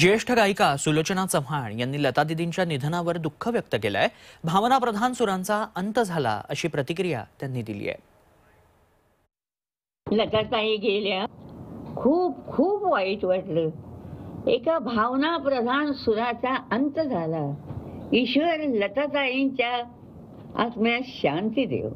ज्येष्ठ गायिका सुलोचना चव्हाण यांनी लता दिदींच्या निधनावर दुःख व्यक्त केलाय भावना भावनाप्रधान सुरांचा अंत झाला अशी प्रतिक्रिया त्यांनी दिली आहे लताताई गेल्या खूप खूप वाईट वाटलं एका भावनाप्रधान सुराचा अंत झाला ईश्वर लताताईंच्या आत्म्यास शांती देव